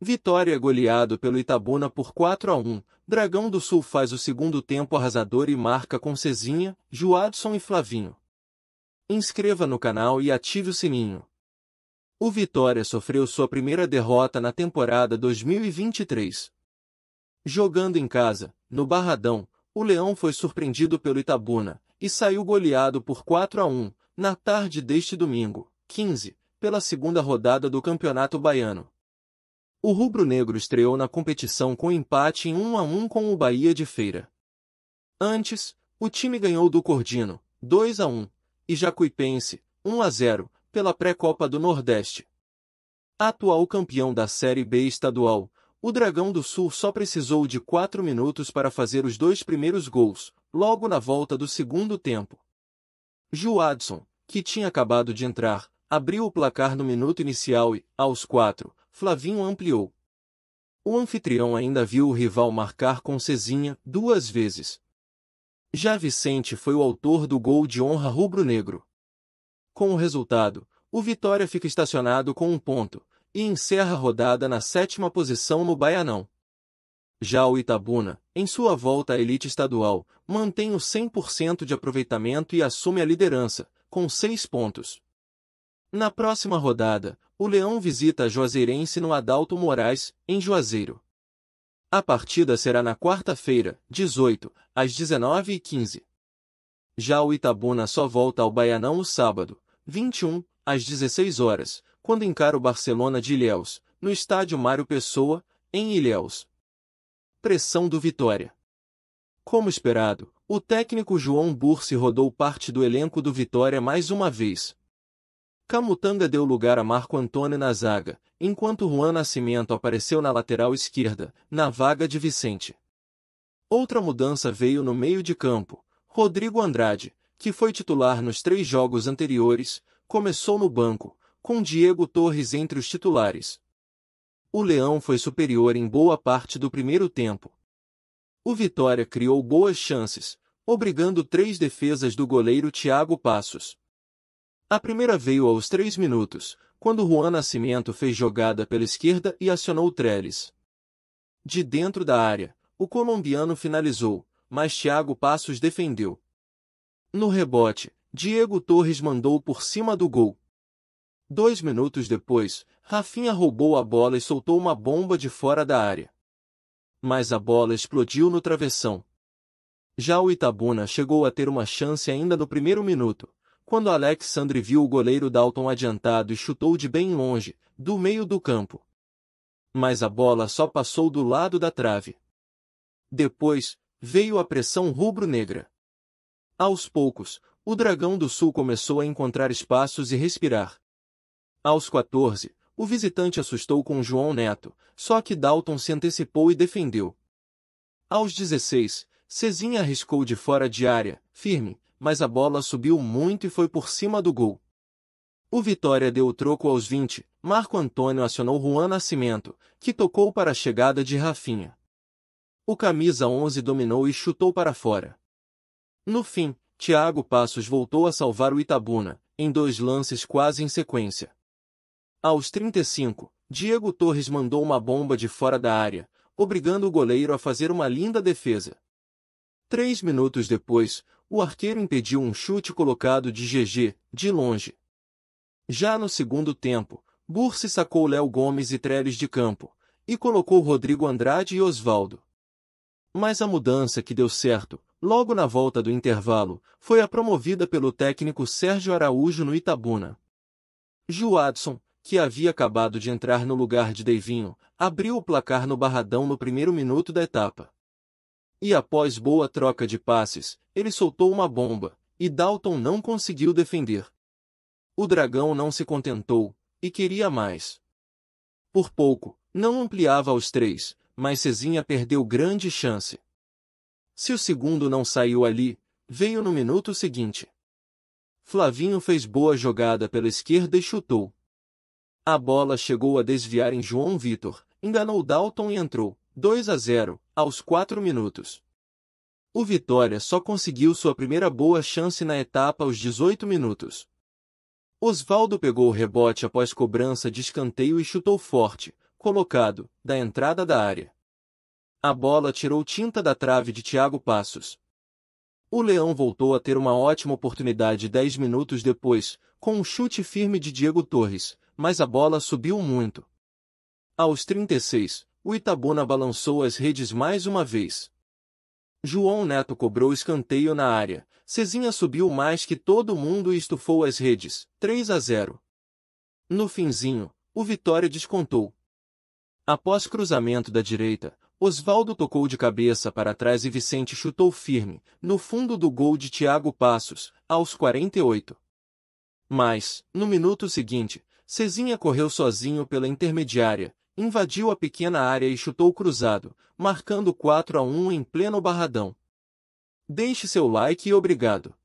Vitória é goleado pelo Itabuna por 4 a 1. Dragão do Sul faz o segundo tempo arrasador e marca com Cezinha, Joadson e Flavinho. Inscreva no canal e ative o sininho. O Vitória sofreu sua primeira derrota na temporada 2023. Jogando em casa, no Barradão, o Leão foi surpreendido pelo Itabuna e saiu goleado por 4 a 1 na tarde deste domingo, 15, pela segunda rodada do Campeonato Baiano. O rubro-negro estreou na competição com empate em 1 a 1 com o Bahia de Feira. Antes, o time ganhou do Cordino, 2 a 1, e Jacuipense, 1 a 0, pela pré-copa do Nordeste. Atual campeão da Série B estadual, o Dragão do Sul só precisou de 4 minutos para fazer os dois primeiros gols, logo na volta do segundo tempo. Adson, que tinha acabado de entrar, abriu o placar no minuto inicial e, aos 4, Flavinho ampliou. O anfitrião ainda viu o rival marcar com Cezinha duas vezes. Já Vicente foi o autor do gol de honra rubro-negro. Com o resultado, o Vitória fica estacionado com um ponto e encerra a rodada na sétima posição no Baianão. Já o Itabuna, em sua volta à elite estadual, mantém o 100% de aproveitamento e assume a liderança, com seis pontos. Na próxima rodada, o Leão visita Juazeirense no Adalto Moraes, em Juazeiro. A partida será na quarta-feira, 18, às 19h15. Já o Itabuna só volta ao Baianão no sábado, 21, às 16 horas, quando encara o Barcelona de Ilhéus, no estádio Mário Pessoa, em Ilhéus. Pressão do Vitória Como esperado, o técnico João Bursi rodou parte do elenco do Vitória mais uma vez, Camutanga deu lugar a Marco Antônio na zaga, enquanto Juan Nascimento apareceu na lateral esquerda, na vaga de Vicente. Outra mudança veio no meio de campo. Rodrigo Andrade, que foi titular nos três jogos anteriores, começou no banco, com Diego Torres entre os titulares. O Leão foi superior em boa parte do primeiro tempo. O Vitória criou boas chances, obrigando três defesas do goleiro Thiago Passos. A primeira veio aos três minutos, quando Juan Nascimento fez jogada pela esquerda e acionou Trellis. De dentro da área, o colombiano finalizou, mas Thiago Passos defendeu. No rebote, Diego Torres mandou por cima do gol. Dois minutos depois, Rafinha roubou a bola e soltou uma bomba de fora da área. Mas a bola explodiu no travessão. Já o Itabuna chegou a ter uma chance ainda no primeiro minuto, quando Alexandre viu o goleiro Dalton adiantado e chutou de bem longe, do meio do campo. Mas a bola só passou do lado da trave. Depois, veio a pressão rubro-negra. Aos poucos, o Dragão do Sul começou a encontrar espaços e respirar. Aos 14, o visitante assustou com João Neto, só que Dalton se antecipou e defendeu. Aos 16, Cezinha arriscou de fora de área, firme, mas a bola subiu muito e foi por cima do gol. O Vitória deu o troco aos 20, Marco Antônio acionou Juan Nascimento, que tocou para a chegada de Rafinha. O camisa 11 dominou e chutou para fora. No fim, Thiago Passos voltou a salvar o Itabuna, em dois lances quase em sequência. Aos 35, Diego Torres mandou uma bomba de fora da área, obrigando o goleiro a fazer uma linda defesa. Três minutos depois, o arqueiro impediu um chute colocado de GG, de longe. Já no segundo tempo, Bursi sacou Léo Gomes e Trellis de campo, e colocou Rodrigo Andrade e Osvaldo. Mas a mudança que deu certo, logo na volta do intervalo, foi a promovida pelo técnico Sérgio Araújo no Itabuna. Joadson, que havia acabado de entrar no lugar de Deivinho, abriu o placar no Barradão no primeiro minuto da etapa. E após boa troca de passes, ele soltou uma bomba, e Dalton não conseguiu defender. O dragão não se contentou, e queria mais. Por pouco, não ampliava aos três, mas Cezinha perdeu grande chance. Se o segundo não saiu ali, veio no minuto seguinte. Flavinho fez boa jogada pela esquerda e chutou. A bola chegou a desviar em João Vitor, enganou Dalton e entrou. 2 a 0, aos 4 minutos. O Vitória só conseguiu sua primeira boa chance na etapa aos 18 minutos. Osvaldo pegou o rebote após cobrança de escanteio e chutou forte, colocado, da entrada da área. A bola tirou tinta da trave de Thiago Passos. O Leão voltou a ter uma ótima oportunidade 10 minutos depois, com um chute firme de Diego Torres, mas a bola subiu muito. Aos 36, o Itabuna balançou as redes mais uma vez. João Neto cobrou escanteio na área. Cezinha subiu mais que todo mundo e estufou as redes, 3 a 0. No finzinho, o Vitória descontou. Após cruzamento da direita, Osvaldo tocou de cabeça para trás e Vicente chutou firme, no fundo do gol de Thiago Passos, aos 48. Mas, no minuto seguinte, Cezinha correu sozinho pela intermediária, invadiu a pequena área e chutou cruzado, marcando 4 a 1 em pleno barradão. Deixe seu like e obrigado.